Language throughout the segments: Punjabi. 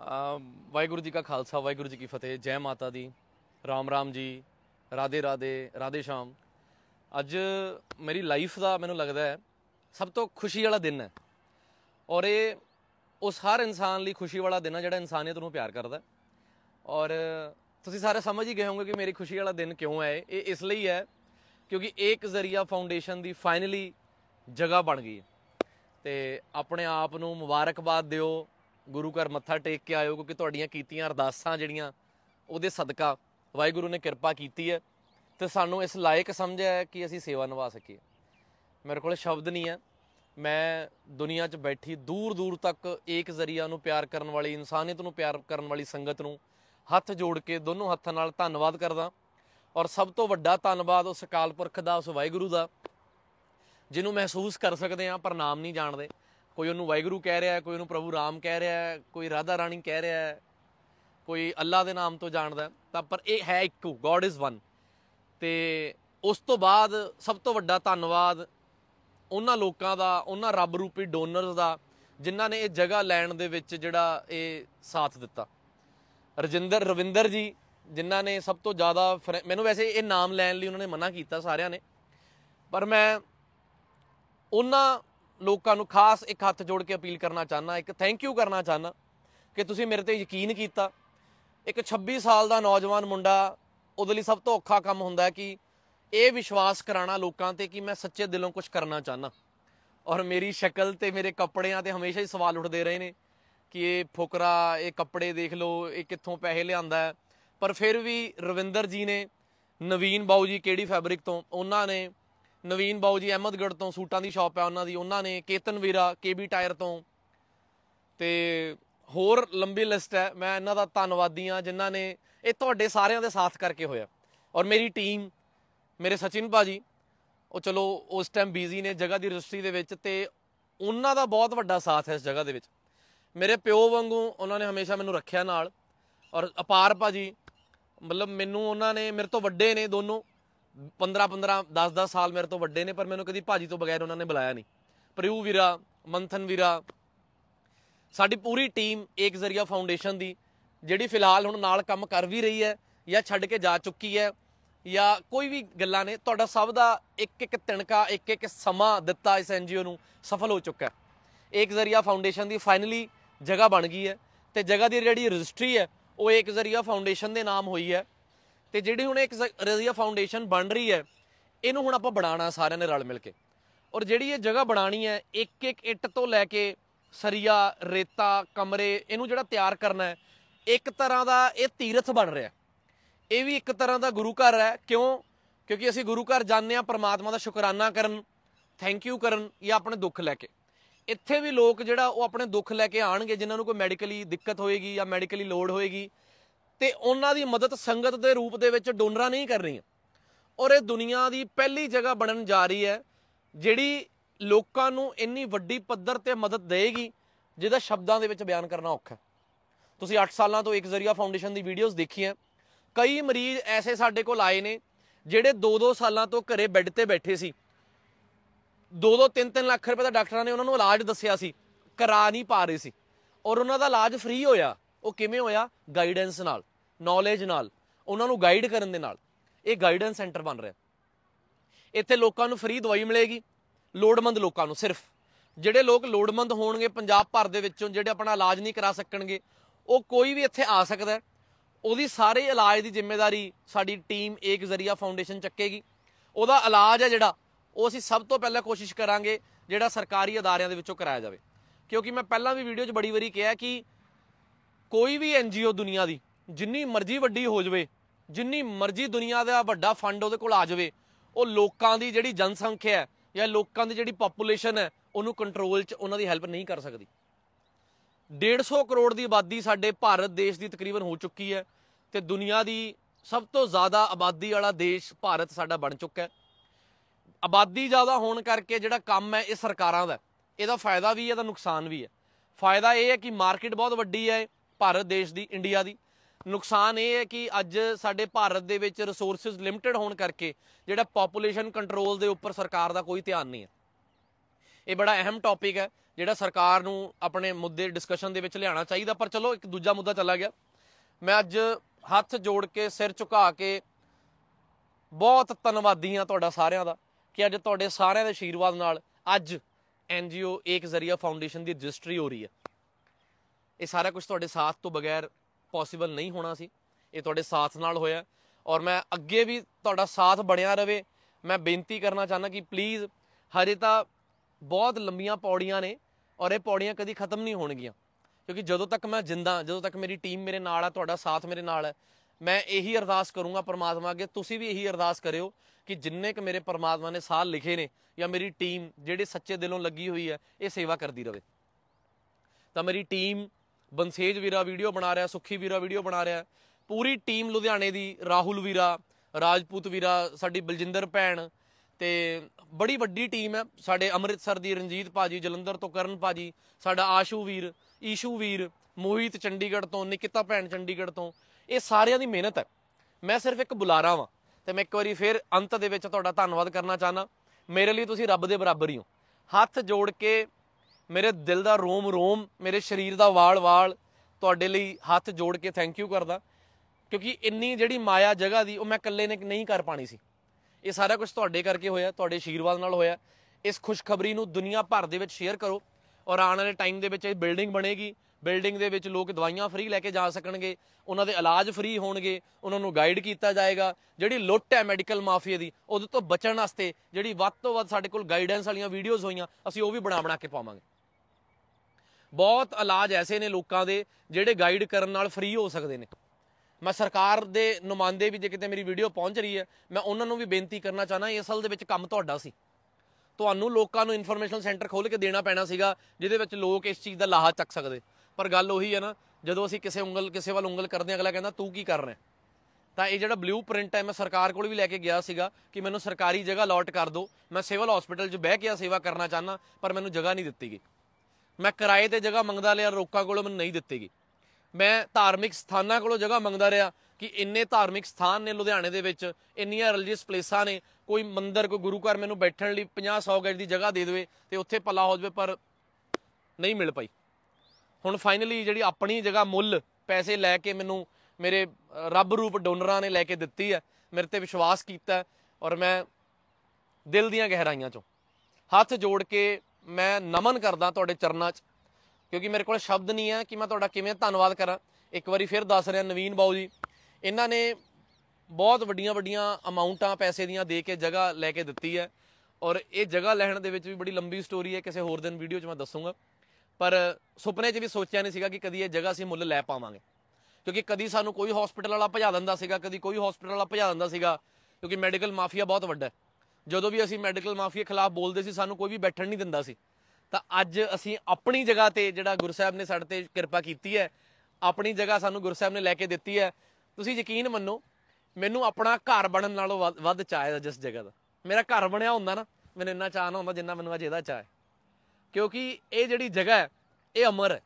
ਵਾਹਿਗੁਰੂ ਜੀ ਕਾ ਖਾਲਸਾ ਵਾਹਿਗੁਰੂ ਜੀ ਕੀ ਫਤਿਹ ਜੈ ਮਾਤਾ ਦੀ ਰਾਮ ਰਾਮ ਜੀ ਰਾਦੇ ਰਾਦੇ ਰਾਦੇ ਸ਼ਾਮ ਅੱਜ ਮੇਰੀ ਲਾਈਫ ਦਾ ਮੈਨੂੰ ਲੱਗਦਾ ਹੈ ਸਭ ਤੋਂ ਖੁਸ਼ੀ ਵਾਲਾ ਦਿਨ ਹੈ ਔਰ ਇਹ ਉਸ ਹਰ ਇਨਸਾਨ ਲਈ ਖੁਸ਼ੀ ਵਾਲਾ ਦਿਨ ਹੈ ਜਿਹੜਾ ਇਨਸਾਨੀਅਤ ਨੂੰ ਪਿਆਰ ਕਰਦਾ ਔਰ ਤੁਸੀਂ ਸਾਰੇ ਸਮਝ ਹੀ ਗਏ ਹੋਵੋਗੇ ਕਿ ਮੇਰੀ ਖੁਸ਼ੀ ਵਾਲਾ ਦਿਨ ਕਿਉਂ ਹੈ ਇਹ ਇਸ ਲਈ ਹੈ ਕਿਉਂਕਿ ਇੱਕ ਜ਼ਰੀਆ ਫਾਊਂਡੇਸ਼ਨ ਦੀ ਫਾਈਨਲੀ ਜਗ੍ਹਾ ਬਣ ਗਈ ਤੇ ਆਪਣੇ ਆਪ ਨੂੰ ਮੁਬਾਰਕਬਾਦ ਦਿਓ ਗੁਰੂ ਘਰ ਮੱਥਾ ਟੇਕ ਕੇ ਆਇਓ ਕਿਉਂਕਿ ਤੁਹਾਡੀਆਂ ਕੀਤੀਆਂ ਅਰਦਾਸਾਂ ਜਿਹੜੀਆਂ ਉਹਦੇ ਸਦਕਾ ਵਾਹਿਗੁਰੂ ਨੇ ਕਿਰਪਾ ਕੀਤੀ ਹੈ ਤੇ ਸਾਨੂੰ ਇਸ ਲਾਇਕ ਸਮਝਿਆ ਕਿ ਅਸੀਂ ਸੇਵਾ ਨਿਭਾ ਸਕੀਏ ਮੇਰੇ ਕੋਲ ਸ਼ਬਦ ਨਹੀਂ ਹੈ ਮੈਂ ਦੁਨੀਆ 'ਚ ਬੈਠੀ ਦੂਰ ਦੂਰ ਤੱਕ ਏਕ ਜ਼ਰੀਆ ਨੂੰ ਪਿਆਰ ਕਰਨ ਵਾਲੀ ਇਨਸਾਨੀਅਤ ਨੂੰ ਪਿਆਰ ਕਰਨ ਵਾਲੀ ਸੰਗਤ ਨੂੰ ਹੱਥ ਜੋੜ ਕੇ ਦੋਨੋਂ ਹੱਥਾਂ ਨਾਲ ਧੰਨਵਾਦ ਕਰਦਾ ਔਰ ਸਭ ਤੋਂ ਵੱਡਾ ਧੰਨਵਾਦ ਉਸ ਅਕਾਲ ਪੁਰਖ ਦਾ ਉਸ ਵਾਹਿਗੁਰੂ ਦਾ ਜਿਹਨੂੰ ਮਹਿਸੂਸ ਕਰ ਸਕਦੇ ਆ ਪਰ ਨਾਮ ਨਹੀਂ ਜਾਣਦੇ ਕੋਈ ਉਹਨੂੰ ਵਾਇਗਰੂ ਕਹਿ ਰਿਹਾ ਹੈ ਕੋਈ ਉਹਨੂੰ ਪ੍ਰਭੂ ਰਾਮ ਕਹਿ ਰਿਹਾ ਹੈ ਕੋਈ ਰਾਧਾ ਰਾਣੀ ਕਹਿ ਰਿਹਾ ਹੈ ਕੋਈ ਅੱਲਾ ਦੇ ਨਾਮ ਤੋਂ ਜਾਣਦਾ ਤਾਂ ਪਰ ਇਹ ਹੈ ਇੱਕੋ ਗੋਡ ਇਜ਼ ਵਨ ਤੇ ਉਸ ਤੋਂ ਬਾਅਦ ਸਭ ਤੋਂ ਵੱਡਾ ਧੰਨਵਾਦ ਉਹਨਾਂ ਲੋਕਾਂ ਦਾ ਉਹਨਾਂ ਰੱਬ ਰੂਪੀ ਡੋਨਰਸ ਦਾ ਜਿਨ੍ਹਾਂ ਨੇ ਇਹ ਜਗ੍ਹਾ ਲੈਣ ਦੇ ਵਿੱਚ ਜਿਹੜਾ ਇਹ ਸਾਥ ਦਿੱਤਾ ਰਜਿੰਦਰ ਰਵਿੰਦਰ ਜੀ ਜਿਨ੍ਹਾਂ ਨੇ ਸਭ ਤੋਂ ਜ਼ਿਆਦਾ ਮੈਨੂੰ ਵੈਸੇ ਇਹ ਨਾਮ ਲੈਣ ਲਈ ਉਹਨਾਂ ਨੇ ਮਨਾ ਕੀਤਾ ਸਾਰਿਆਂ ਨੇ ਪਰ ਮੈਂ ਉਹਨਾਂ ਲੋਕਾਂ ਨੂੰ ਖਾਸ ਇੱਕ ਹੱਥ ਜੋੜ ਕੇ ਅਪੀਲ ਕਰਨਾ ਚਾਹਨਾ ਇੱਕ ਥੈਂਕ ਯੂ ਕਰਨਾ ਚਾਹਨਾ ਕਿ ਤੁਸੀਂ ਮੇਰੇ ਤੇ ਯਕੀਨ ਕੀਤਾ ਇੱਕ 26 ਸਾਲ ਦਾ ਨੌਜਵਾਨ ਮੁੰਡਾ ਉਹਦੇ ਲਈ ਸਭ ਤੋਂ ਔਖਾ ਕੰਮ ਹੁੰਦਾ ਕਿ ਇਹ ਵਿਸ਼ਵਾਸ ਕਰਾਣਾ ਲੋਕਾਂ ਤੇ ਕਿ ਮੈਂ ਸੱਚੇ ਦਿਲੋਂ ਕੁਝ ਕਰਨਾ ਚਾਹਨਾ ਔਰ ਮੇਰੀ ਸ਼ਕਲ ਤੇ ਮੇਰੇ ਕੱਪੜਿਆਂ ਤੇ ਹਮੇਸ਼ਾ ਹੀ ਸਵਾਲ ਉੱਠਦੇ ਰਹੇ ਨੇ ਕਿ ਇਹ ਫੁਕਰਾ ਇਹ ਕੱਪੜੇ ਦੇਖ ਲਓ ਇਹ ਕਿੱਥੋਂ ਪੈਸੇ ਲਿਆਂਦਾ ਹੈ ਪਰ ਫਿਰ ਵੀ ਰਵਿੰਦਰ ਜੀ ਨੇ ਨਵੀਨ ਬਾਉ ਜੀ ਕਿਹੜੀ ਫੈਬਰਿਕ ਤੋਂ ਉਹਨਾਂ ਨੇ ਨਵੀਨ ਬਾਉ ਜੀ ਅਹਿਮਦਗੜ ਤੋਂ ਸੂਟਾਂ ਦੀ ਸ਼ਾਪ ਹੈ ਉਹਨਾਂ ਦੀ ਉਹਨਾਂ ਨੇ ਕੇਤਨ ਵੀਰਾ ਕੇਬੀ ਟਾਇਰ ਤੋਂ ਤੇ ਹੋਰ ਲੰਬੀ ਲਿਸਟ ਹੈ ਮੈਂ ਇਹਨਾਂ ਦਾ ਧੰਨਵਾਦੀ ਆ ਜਿਨ੍ਹਾਂ ਨੇ ਇਹ ਤੁਹਾਡੇ ਸਾਰਿਆਂ ਦੇ ਸਾਥ ਕਰਕੇ ਹੋਇਆ ਔਰ ਮੇਰੀ ਟੀਮ ਮੇਰੇ ਸਚਿਨ ਭਾਜੀ ਉਹ ਚਲੋ ਉਸ ਟਾਈਮ ਬੀਜ਼ੀ ਨੇ ਜਗ੍ਹਾ ਦੀ ਰਜਿਸਟਰੀ ਦੇ ਵਿੱਚ ਤੇ ਉਹਨਾਂ ਦਾ ਬਹੁਤ ਵੱਡਾ ਸਾਥ ਹੈ ਇਸ ਜਗ੍ਹਾ ਦੇ ਵਿੱਚ ਮੇਰੇ ਪਿਓ ਵਾਂਗੂ ਉਹਨਾਂ ਨੇ ਹਮੇਸ਼ਾ ਮੈਨੂੰ ਰੱਖਿਆ ਨਾਲ ਔਰ ਅਪਾਰ ਭਾਜੀ ਮਤਲਬ ਮੈਨੂੰ ਉਹਨਾਂ ਨੇ ਮੇਰੇ ਤੋਂ ਵੱਡੇ ਨੇ ਦੋਨੋਂ 15 15 10 10 ਸਾਲ ਮੇਰੇ ਤੋਂ ਵੱਡੇ ਨੇ ਪਰ ਮੈਨੂੰ ਕਦੀ ਭਾਜੀ ਤੋਂ ਬਗੈਰ ਉਹਨਾਂ ਨੇ ਬੁਲਾਇਆ ਨਹੀਂ ਪ੍ਰਿਊ ਵੀਰਾ ਮੰਥਨ ਵੀਰਾ ਸਾਡੀ ਪੂਰੀ ਟੀਮ ਇੱਕ ਜ਼ਰੀਆ ਫਾਊਂਡੇਸ਼ਨ ਦੀ ਜਿਹੜੀ ਫਿਲਹਾਲ ਹੁਣ ਨਾਲ ਕੰਮ ਕਰ ਵੀ ਰਹੀ ਹੈ ਜਾਂ ਛੱਡ ਕੇ ਜਾ ਚੁੱਕੀ ਹੈ ਜਾਂ ਕੋਈ ਵੀ ਗੱਲਾਂ ਨੇ ਤੁਹਾਡਾ ਸਭ ਦਾ ਇੱਕ ਇੱਕ ਤਿਣਕਾ ਇੱਕ ਇੱਕ ਸਮਾਂ ਦਿੱਤਾ ਇਸ ਐਨਜੀਓ ਨੂੰ ਸਫਲ ਹੋ ਚੁੱਕਾ ਹੈ ਇੱਕ ਜ਼ਰੀਆ ਫਾਊਂਡੇਸ਼ਨ ਦੀ ਫਾਈਨਲੀ ਜਗ੍ਹਾ ਬਣ ਗਈ ਹੈ ਤੇ ਜਗ੍ਹਾ ਦੀ ਜਿਹੜੀ ਰਜਿਸਟਰੀ ਹੈ ਉਹ ਇੱਕ ਜ਼ਰੀਆ ਫਾਊਂਡੇਸ਼ਨ ਦੇ ਨਾਮ ਹੋਈ ਹੈ ਤੇ ਜਿਹੜੀ ਹੁਣ ਇੱਕ ਰਜ਼ੀਆ ਫਾਊਂਡੇਸ਼ਨ ਬਣ ਰਹੀ ਹੈ ਇਹਨੂੰ ਹੁਣ ਆਪਾਂ ਬਣਾਉਣਾ ਸਾਰਿਆਂ ਨੇ ਰਲ ਮਿਲ ਕੇ ਔਰ ਜਿਹੜੀ ਇਹ ਜਗ੍ਹਾ ਬਣਾਣੀ ਹੈ ਇੱਕ ਇੱਕ ਇੱਟ ਤੋਂ ਲੈ ਕੇ ਸਰੀਆ ਰੇਤਾ ਕਮਰੇ ਇਹਨੂੰ ਜਿਹੜਾ ਤਿਆਰ ਕਰਨਾ ਹੈ ਇੱਕ ਤਰ੍ਹਾਂ ਦਾ ਇਹ ਤੀਰਥ ਬਣ ਰਿਹਾ ਇਹ ਵੀ ਇੱਕ ਤਰ੍ਹਾਂ ਦਾ ਗੁਰੂ ਘਰ ਹੈ ਕਿਉਂ ਕਿਉਂਕਿ ਅਸੀਂ ਗੁਰੂ ਘਰ ਜਾਂਦੇ ਆ ਪ੍ਰਮਾਤਮਾ ਦਾ ਸ਼ੁਕਰਾਨਾ ਕਰਨ ਥੈਂਕ ਯੂ ਕਰਨ ਜਾਂ ਆਪਣੇ ਦੁੱਖ ਲੈ ਕੇ ਇੱਥੇ ਵੀ ਲੋਕ ਜਿਹੜਾ ਉਹ ਆਪਣੇ ਦੁੱਖ ਲੈ ਕੇ ਆਣਗੇ ਜਿਨ੍ਹਾਂ ਨੂੰ ਕੋਈ ਮੈਡੀਕਲੀ ਦਿੱਕਤ ਹੋਏਗੀ ਜਾਂ ਮੈਡੀਕਲੀ ਲੋਡ ਹੋਏਗੀ ਤੇ ਉਹਨਾਂ ਦੀ ਮਦਦ ਸੰਗਤ ਦੇ ਰੂਪ ਦੇ ਵਿੱਚ ਡੋਨਰਾਂ ਨਹੀਂ ਕਰ ਰਹੀਆਂ ਔਰ ਇਹ ਦੁਨੀਆ ਦੀ ਪਹਿਲੀ ਜਗ੍ਹਾ ਬਣਨ ਜਾ ਰਹੀ ਹੈ ਜਿਹੜੀ ਲੋਕਾਂ ਨੂੰ ਇੰਨੀ ਵੱਡੀ ਪੱਧਰ ਤੇ ਮਦਦ ਦੇਗੀ ਜਿਹਦਾ ਸ਼ਬਦਾਂ ਦੇ ਵਿੱਚ ਬਿਆਨ ਕਰਨਾ ਔਖਾ ਤੁਸੀਂ 8 ਸਾਲਾਂ ਤੋਂ ਇੱਕ ਜ਼ਰੀਆ ਫਾਊਂਡੇਸ਼ਨ ਦੀ ਵੀਡੀਓਜ਼ ਦੇਖੀਆਂ ਕਈ ਮਰੀਜ਼ ਐਸੇ ਸਾਡੇ ਕੋਲ ਆਏ ਨੇ ਜਿਹੜੇ 2-2 ਸਾਲਾਂ ਤੋਂ ਘਰੇ ਬੈੱਡ ਤੇ ਬੈਠੇ ਸੀ 2-2 3-3 ਲੱਖ ਰੁਪਏ ਦਾ ਡਾਕਟਰਾਂ ਨੇ ਉਹਨਾਂ ਨੂੰ ਇਲਾਜ ਦੱਸਿਆ ਸੀ ਕਰਾ ਨਹੀਂ ਪਾ ਰਹੇ ਸੀ ਔਰ ਉਹਨਾਂ ਦਾ ਇਲਾਜ ਫ੍ਰੀ ਹੋਇਆ ਉਹ ਕਿਵੇਂ ਹੋਇਆ ਗਾਈਡੈਂਸ ਨਾਲ ਨੌਲੇਜ ਨਾਲ ਉਹਨਾਂ ਨੂੰ ਗਾਈਡ ਕਰਨ ਦੇ ਨਾਲ ਇਹ ਗਾਈਡੈਂਸ ਸੈਂਟਰ ਬਣ ਰਿਹਾ ਇੱਥੇ ਲੋਕਾਂ ਨੂੰ ਫ੍ਰੀ ਦਵਾਈ ਮਿਲੇਗੀ ਲੋੜਮੰਦ ਲੋਕਾਂ ਨੂੰ ਸਿਰਫ ਜਿਹੜੇ ਲੋਕ ਲੋੜਮੰਦ ਹੋਣਗੇ ਪੰਜਾਬ ਭਰ ਦੇ ਵਿੱਚੋਂ ਜਿਹੜੇ ਆਪਣਾ ਇਲਾਜ ਨਹੀਂ ਕਰਾ ਸਕਣਗੇ ਉਹ ਕੋਈ ਵੀ ਇੱਥੇ ਆ ਸਕਦਾ ਉਹਦੀ ਸਾਰੇ ਇਲਾਜ ਦੀ ਜ਼ਿੰਮੇਵਾਰੀ ਸਾਡੀ ਟੀਮ ਏਕ ਜ਼ਰੀਆ ਫਾਊਂਡੇਸ਼ਨ ਚੱਕੇਗੀ ਉਹਦਾ ਇਲਾਜ ਹੈ ਜਿਹੜਾ ਉਹ ਅਸੀਂ ਸਭ ਤੋਂ ਪਹਿਲਾਂ ਕੋਸ਼ਿਸ਼ ਕਰਾਂਗੇ ਜਿਹੜਾ ਸਰਕਾਰੀ ਅਦਾਰਿਆਂ ਦੇ ਵਿੱਚੋਂ ਕਰਾਇਆ ਜਾਵੇ ਕਿਉਂਕਿ ਮੈਂ ਪਹਿਲਾਂ ਵੀ ਵੀਡੀਓ 'ਚ ਬੜੀ ਵਾਰੀ ਕਿਹਾ ਕਿ ਕੋਈ ਵੀ ਐਨਜੀਓ ਦੁਨੀਆ ਦੀ ਜਿੰਨੀ ਮਰਜ਼ੀ ਵੱਡੀ ਹੋ ਜਾਵੇ ਜਿੰਨੀ ਮਰਜ਼ੀ ਦੁਨੀਆ ਦਾ ਵੱਡਾ ਫੰਡ ਉਹਦੇ ਕੋਲ ਆ ਜਾਵੇ ਉਹ ਲੋਕਾਂ ਦੀ ਜਿਹੜੀ ਜਨਸੰਖਿਆ ਹੈ ਜਾਂ ਲੋਕਾਂ ਦੀ ਜਿਹੜੀ ਪੋਪੂਲੇਸ਼ਨ ਹੈ ਉਹਨੂੰ ਕੰਟਰੋਲ 'ਚ ਉਹਨਾਂ ਦੀ ਹੈਲਪ ਨਹੀਂ ਕਰ ਸਕਦੀ 150 ਕਰੋੜ ਦੀ ਆਬਾਦੀ ਸਾਡੇ ਭਾਰਤ ਦੇਸ਼ ਦੀ ਤਕਰੀਬਨ ਹੋ ਚੁੱਕੀ ਹੈ ਤੇ ਦੁਨੀਆ ਦੀ ਸਭ ਤੋਂ ਜ਼ਿਆਦਾ ਆਬਾਦੀ ਵਾਲਾ ਦੇਸ਼ ਭਾਰਤ ਸਾਡਾ ਬਣ ਚੁੱਕਾ ਹੈ ਆਬਾਦੀ ਜ਼ਿਆਦਾ ਹੋਣ ਕਰਕੇ ਜਿਹੜਾ ਕੰਮ ਹੈ ਇਹ ਸਰਕਾਰਾਂ ਦਾ ਇਹਦਾ ਫਾਇਦਾ ਵੀ ਹੈ ਤੇ ਨੁਕਸਾਨ ਵੀ ਹੈ ਫਾਇਦਾ ਇਹ ਹੈ ਕਿ ਮਾਰਕੀਟ ਬਹੁਤ ਵੱਡੀ ਹੈ ਭਾਰਤ ਦੇਸ਼ ਦੀ ਇੰਡੀਆ ਦੀ ਨੁਕਸਾਨ ਇਹ ਹੈ ਕਿ ਅੱਜ ਸਾਡੇ ਭਾਰਤ ਦੇ ਵਿੱਚ ਰਿਸੋਰਸਸ ਲਿਮਟਿਡ ਹੋਣ ਕਰਕੇ ਜਿਹੜਾ ਪੋਪੂਲੇਸ਼ਨ ਕੰਟਰੋਲ ਦੇ ਉੱਪਰ ਸਰਕਾਰ ਦਾ ਕੋਈ ਧਿਆਨ ਨਹੀਂ ਹੈ ਇਹ ਬੜਾ ਅਹਿਮ ਟੌਪਿਕ ਹੈ ਜਿਹੜਾ ਸਰਕਾਰ ਨੂੰ ਆਪਣੇ ਮੁੱਦੇ ਡਿਸਕਸ਼ਨ ਦੇ ਵਿੱਚ ਲਿਆਉਣਾ ਚਾਹੀਦਾ ਪਰ ਚਲੋ ਇੱਕ ਦੂਜਾ ਮੁੱਦਾ ਚੱਲਾ ਗਿਆ ਮੈਂ ਅੱਜ ਹੱਥ ਜੋੜ ਕੇ ਸਿਰ ਝੁਕਾ ਕੇ ਬਹੁਤ ਧੰਨਵਾਦੀ ਹਾਂ ਤੁਹਾਡਾ ਸਾਰਿਆਂ ਦਾ ਕਿ ਅੱਜ ਤੁਹਾਡੇ ਸਾਰਿਆਂ ਦੇ ਅਸ਼ੀਰਵਾਦ ਨਾਲ ਅੱਜ ਐਨਜੀਓ ਏਕ ਜ਼ਰੀਆ ਫਾਊਂਡੇਸ਼ਨ ਦੀ ਰਜਿਸਟਰੀ ਹੋ ਰਹੀ ਹੈ ਇਹ ਸਾਰਾ ਕੁਝ ਤੁਹਾਡੇ ਸਾਥ ਤੋਂ ਬਗੈਰ ਪੋਸੀਬਲ ਨਹੀਂ ਹੋਣਾ ਸੀ ਇਹ ਤੁਹਾਡੇ ਸਾਥ ਨਾਲ ਹੋਇਆ ਔਰ ਮੈਂ ਅੱਗੇ ਵੀ ਤੁਹਾਡਾ ਸਾਥ ਬਣਿਆ ਰਵੇ ਮੈਂ ਬੇਨਤੀ ਕਰਨਾ ਚਾਹਨਾ ਕਿ ਪਲੀਜ਼ ਹਜੇ ਤਾਂ ਬਹੁਤ ਲੰਬੀਆਂ ਪੌੜੀਆਂ ਨੇ ਔਰ ਇਹ ਪੌੜੀਆਂ ਕਦੀ ਖਤਮ ਨਹੀਂ ਹੋਣਗੀਆਂ ਕਿਉਂਕਿ ਜਦੋਂ ਤੱਕ ਮੈਂ ਜਿੰਦਾ ਜਦੋਂ ਤੱਕ ਮੇਰੀ ਟੀਮ ਮੇਰੇ ਨਾਲ ਆ ਤੁਹਾਡਾ ਸਾਥ ਮੇਰੇ ਨਾਲ ਹੈ ਮੈਂ ਇਹੀ ਅਰਦਾਸ ਕਰੂੰਗਾ ਪਰਮਾਤਮਾ ਅੱਗੇ ਤੁਸੀਂ ਵੀ ਇਹੀ ਅਰਦਾਸ ਕਰਿਓ ਕਿ ਜਿੰਨੇ ਕ ਮੇਰੇ ਪਰਮਾਤਮਾ ਨੇ ਸਾਥ ਲਿਖੇ ਨੇ ਜਾਂ ਮੇਰੀ ਟੀਮ ਜਿਹੜੇ ਸੱਚੇ ਦਿਲੋਂ ਲੱਗੀ ਹੋਈ ਹੈ ਇਹ ਸੇਵਾ ਕਰਦੀ ਰਵੇ ਤਾਂ ਮੇਰੀ ਟੀਮ ਬੰਸੇਜ ਵੀਰਾ ਵੀਡੀਓ ਬਣਾ ਰਿਹਾ ਸੁਖੀ ਵੀਰਾ ਵੀਡੀਓ ਬਣਾ ਰਿਹਾ ਪੂਰੀ ਟੀਮ ਲੁਧਿਆਣੇ ਦੀ ਰਾਹੁਲ ਵੀਰਾ ਰਾਜਪੂਤ ਵੀਰਾ ਸਾਡੀ ਬਲਜਿੰਦਰ ਭੈਣ ਤੇ ਬੜੀ ਵੱਡੀ ਟੀਮ ਹੈ ਸਾਡੇ ਅੰਮ੍ਰਿਤਸਰ ਦੀ ਰਣਜੀਤ ਭਾਜੀ ਜਲੰਧਰ ਤੋਂ ਕਰਨ ਭਾਜੀ ਸਾਡਾ ਆਸ਼ੂ ਵੀਰ ਈਸ਼ੂ ਵੀਰ ਮੋਹਿਤ ਚੰਡੀਗੜ੍ਹ ਤੋਂ ਨਿਕਿਤਾ ਭੈਣ ਚੰਡੀਗੜ੍ਹ ਤੋਂ ਇਹ ਸਾਰਿਆਂ ਦੀ ਮਿਹਨਤ ਹੈ ਮੈਂ ਸਿਰਫ ਇੱਕ ਬੁਲਾਰਾ ਵਾਂ ਤੇ ਮੈਂ ਇੱਕ ਵਾਰੀ ਫੇਰ ਅੰਤ ਦੇ ਵਿੱਚ ਤੁਹਾਡਾ ਧੰਨਵਾਦ ਕਰਨਾ ਚਾਹਨਾ ਮੇਰੇ ਲਈ ਤੁਸੀਂ ਰੱਬ ਦੇ ਬਰਾਬਰ ਹੀ ਹੋ ਹੱਥ ਜੋੜ ਕੇ ਮੇਰੇ ਦਿਲ ਦਾ ਰੋਮ ਰੋਮ ਮੇਰੇ ਸਰੀਰ ਦਾ ਵਾਲ ਵਾਲ ਤੁਹਾਡੇ ਲਈ ਹੱਥ ਜੋੜ ਕੇ ਥੈਂਕ ਯੂ ਕਰਦਾ ਕਿਉਂਕਿ ਇੰਨੀ ਜਿਹੜੀ ਮਾਇਆ ਜਗ੍ਹਾ ਦੀ ਉਹ ਮੈਂ ਇਕੱਲੇ ਨੇ ਨਹੀਂ ਕਰ ਪਾਣੀ ਸੀ ਇਹ ਸਾਰਾ ਕੁਝ ਤੁਹਾਡੇ ਕਰਕੇ ਹੋਇਆ ਤੁਹਾਡੇ ਅਸ਼ੀਰਵਾਦ ਨਾਲ ਹੋਇਆ ਇਸ ਖੁਸ਼ਖਬਰੀ ਨੂੰ ਦੁਨੀਆ ਭਰ ਦੇ ਵਿੱਚ ਸ਼ੇਅਰ ਕਰੋ ਔਰ ਆਉਣ ਵਾਲੇ ਟਾਈਮ ਦੇ ਵਿੱਚ ਇਹ ਬਿਲਡਿੰਗ ਬਣੇਗੀ ਬਿਲਡਿੰਗ ਦੇ ਵਿੱਚ ਲੋਕ ਦਵਾਈਆਂ ਫ੍ਰੀ ਲੈ ਕੇ ਜਾ ਸਕਣਗੇ ਉਹਨਾਂ ਦੇ ਇਲਾਜ ਫ੍ਰੀ ਹੋਣਗੇ ਉਹਨਾਂ ਨੂੰ ਗਾਈਡ ਕੀਤਾ ਜਾਏਗਾ ਜਿਹੜੀ ਲੁੱਟ ਹੈ ਮੈਡੀਕਲ ਮਾਫੀਆ ਦੀ ਉਹਦੇ ਤੋਂ ਬਚਣ ਵਾਸਤੇ ਜਿਹੜੀ ਵੱਧ ਤੋਂ ਵੱਧ ਸਾਡੇ ਕੋਲ ਗਾਈਡੈਂਸ ਵਾਲੀਆਂ ਵੀਡੀਓਜ਼ ਹੋਈਆਂ ਅਸੀਂ ਉਹ ਵੀ ਬਣਾ ਬਣਾ ਕੇ ਪਾਵਾਂਗੇ ਬਹੁਤ ਇਲਾਜ ਐਸੇ ਨੇ ਲੋਕਾਂ ਦੇ ਜਿਹੜੇ ਗਾਈਡ ਕਰਨ ਨਾਲ ਫ੍ਰੀ ਹੋ ਸਕਦੇ ਨੇ ਮੈਂ ਸਰਕਾਰ ਦੇ ਨੁਮਾਇੰਦੇ ਵੀ ਜੇ ਕਿਤੇ ਮੇਰੀ ਵੀਡੀਓ ਪਹੁੰਚ ਰਹੀ ਹੈ ਮੈਂ ਉਹਨਾਂ ਨੂੰ ਵੀ ਬੇਨਤੀ ਕਰਨਾ ਚਾਹਨਾ ਇਸ ਅਸਲ ਦੇ ਵਿੱਚ ਕੰਮ ਤੁਹਾਡਾ ਸੀ ਤੁਹਾਨੂੰ ਲੋਕਾਂ ਨੂੰ ਇਨਫੋਰਮੇਸ਼ਨ ਸੈਂਟਰ ਖੋਲ ਕੇ ਦੇਣਾ ਪੈਣਾ ਸੀਗਾ ਜਿਹਦੇ ਵਿੱਚ ਲੋਕ ਇਸ ਚੀਜ਼ ਦਾ ਲਾਹਾ ਚੱਕ ਸਕਦੇ ਪਰ ਗੱਲ ਉਹੀ ਹੈ ਨਾ ਜਦੋਂ ਅਸੀਂ ਕਿਸੇ ਉਂਗਲ ਕਿਸੇ ਵੱਲ ਉਂਗਲ ਕਰਦੇ ਅਗਲਾ ਕਹਿੰਦਾ ਤੂੰ ਕੀ ਕਰ ਰਿਹਾ ਤਾਂ ਇਹ ਜਿਹੜਾ ਬਲੂਪ੍ਰਿੰਟ ਹੈ ਮੈਂ ਸਰਕਾਰ ਕੋਲ ਵੀ ਲੈ ਕੇ ਗਿਆ ਸੀਗਾ ਕਿ ਮੈਨੂੰ ਸਰਕਾਰੀ ਜਗ੍ਹਾ ਅਲਾਟ ਕਰ ਦਿਓ ਮੈਂ ਸਿਵਲ ਹਸਪੀਟਲ 'ਚ ਬਹਿ ਕੇ ਆ ਸੇਵਾ ਕਰਨਾ ਚਾਹਨਾ ਪਰ ਮੈਨੂੰ ਜਗ੍ਹਾ ਨਹੀਂ ਦਿੱਤੀ ਗਈ ਮੈਂ ਕਿਰਾਏ ਤੇ ਜਗ੍ਹਾ ਮੰਗਦਾ ਲਿਆ ਲੋਕਾਂ ਕੋਲੋਂ ਮੈਨੂੰ ਨਹੀਂ ਗਈ ਮੈਂ ਧਾਰਮਿਕ ਸਥਾਨਾਂ ਕੋਲੋਂ ਜਗ੍ਹਾ ਮੰਗਦਾ ਰਿਹਾ ਕਿ ਇੰਨੇ ਧਾਰਮਿਕ ਸਥਾਨ ਨੇ ਲੁਧਿਆਣੇ ਦੇ ਵਿੱਚ ਇੰਨੀਆਂ ਰਿਲੀਜੀਅਸ ਪਲੇਸਾਂ ਨੇ ਕੋਈ ਮੰਦਿਰ ਕੋਈ ਗੁਰੂ ਘਰ ਮੈਨੂੰ ਬੈਠਣ ਲਈ 50 100 ਗੱਜ ਦੀ ਜਗ੍ਹਾ ਦੇ ਦੇਵੇ ਤੇ ਉੱਥੇ ਪੱਲਾ ਹੋ ਜਾਵੇ ਪਰ ਨਹੀਂ ਮਿਲ ਪਈ ਹੁਣ ਫਾਈਨਲੀ ਜਿਹੜੀ ਆਪਣੀ ਜਗ੍ਹਾ ਮੁੱਲ ਪੈਸੇ ਲੈ ਕੇ ਮੈਨੂੰ ਮੇਰੇ ਰੱਬ ਰੂਪ ਡੋਨਰਾਂ ਨੇ ਲੈ ਕੇ ਦਿੱਤੀ ਹੈ ਮੇਰੇ ਤੇ ਵਿਸ਼ਵਾਸ ਕੀਤਾ ਔਰ ਮੈਂ ਦਿਲ ਦੀਆਂ ਗਹਿਰਾਈਆਂ ਚੋਂ ਹੱਥ ਜੋੜ ਕੇ ਮੈਂ ਨਮਨ ਕਰਦਾ ਤੁਹਾਡੇ ਚਰਨਾਂ 'ਚ ਕਿਉਂਕਿ ਮੇਰੇ ਕੋਲ ਸ਼ਬਦ ਨਹੀਂ ਹੈ ਕਿ ਮੈਂ ਤੁਹਾਡਾ ਕਿਵੇਂ ਧੰਨਵਾਦ ਕਰਾਂ ਇੱਕ ਵਾਰੀ ਫਿਰ ਦੱਸ ਰਿਹਾ ਨਵੀਨ ਬਾਉ ਜੀ ਇਹਨਾਂ ਨੇ ਬਹੁਤ ਵੱਡੀਆਂ ਵੱਡੀਆਂ ਅਮਾਉਂਟਾਂ ਪੈਸੇ ਦੀਆਂ ਦੇ ਕੇ ਜਗ੍ਹਾ ਲੈ ਕੇ ਦਿੱਤੀ ਹੈ ਔਰ ਇਹ ਜਗ੍ਹਾ ਲੈਣ ਦੇ ਵਿੱਚ ਵੀ ਬੜੀ ਲੰਬੀ ਸਟੋਰੀ ਹੈ ਕਿਸੇ ਹੋਰ ਦਿਨ ਵੀਡੀਓ 'ਚ ਮੈਂ ਦੱਸੂਗਾ ਪਰ ਸੁਪਨੇ 'ਚ ਵੀ ਸੋਚਿਆ ਨਹੀਂ ਸੀਗਾ ਕਿ ਕਦੀ ਇਹ ਜਗ੍ਹਾ ਅਸੀਂ ਮੁੱਲ ਲੈ ਪਾਵਾਂਗੇ ਕਿਉਂਕਿ ਕਦੀ ਸਾਨੂੰ ਕੋਈ ਹਸਪੀਟਲ ਵਾਲਾ ਭਜਾ ਦਿੰਦਾ ਸੀਗਾ ਕਦੀ ਕੋਈ ਹਸਪੀਟਲ ਵਾਲਾ ਭਜਾ ਦਿੰਦਾ ਸੀਗਾ ਕਿਉਂਕਿ ਮੈਡੀਕਲ ਮਾਫੀਆ ਬਹੁਤ ਵੱਡਾ ਹੈ ਜਦੋਂ ਵੀ ਅਸੀਂ ਮੈਡੀਕਲ ਮਾਫੀਆ ਖਿਲਾਫ ਬੋਲਦੇ ਸੀ ਸਾਨੂੰ ਕੋਈ ਵੀ ਬੈਠਣ ਨਹੀਂ ਦਿੰਦਾ ਸੀ ਤਾਂ ਅੱਜ ਅਸੀਂ ਆਪਣੀ ਜਗ੍ਹਾ ਤੇ ਜਿਹੜਾ ਗੁਰਸਾਹਿਬ ਨੇ ਸਾਡੇ ਤੇ ਕਿਰਪਾ ਕੀਤੀ ਹੈ ਆਪਣੀ ਜਗ੍ਹਾ ਸਾਨੂੰ ਗੁਰਸਾਹਿਬ ਨੇ ਲੈ ਕੇ ਦਿੱਤੀ ਹੈ ਤੁਸੀਂ ਯਕੀਨ ਮੰਨੋ ਮੈਨੂੰ ਆਪਣਾ ਘਰ ਬਣਨ ਨਾਲੋਂ ਵੱਧ ਚਾਹੇ ਜਿਸ ਜਗ੍ਹਾ ਦਾ ਮੇਰਾ ਘਰ ਬਣਿਆ ਹੁੰਦਾ ਨਾ ਮੈਨੂੰ ਇੰਨਾ ਚਾਹ ਨਾ ਹੁੰਦਾ ਜਿੰਨਾ ਮੈਨੂੰ ਅੱਜ ਇਹਦਾ ਚਾਹ ਕਿਉਂਕਿ ਇਹ ਜਿਹੜੀ ਜਗ੍ਹਾ ਹੈ ਇਹ ਅਮਰ ਹੈ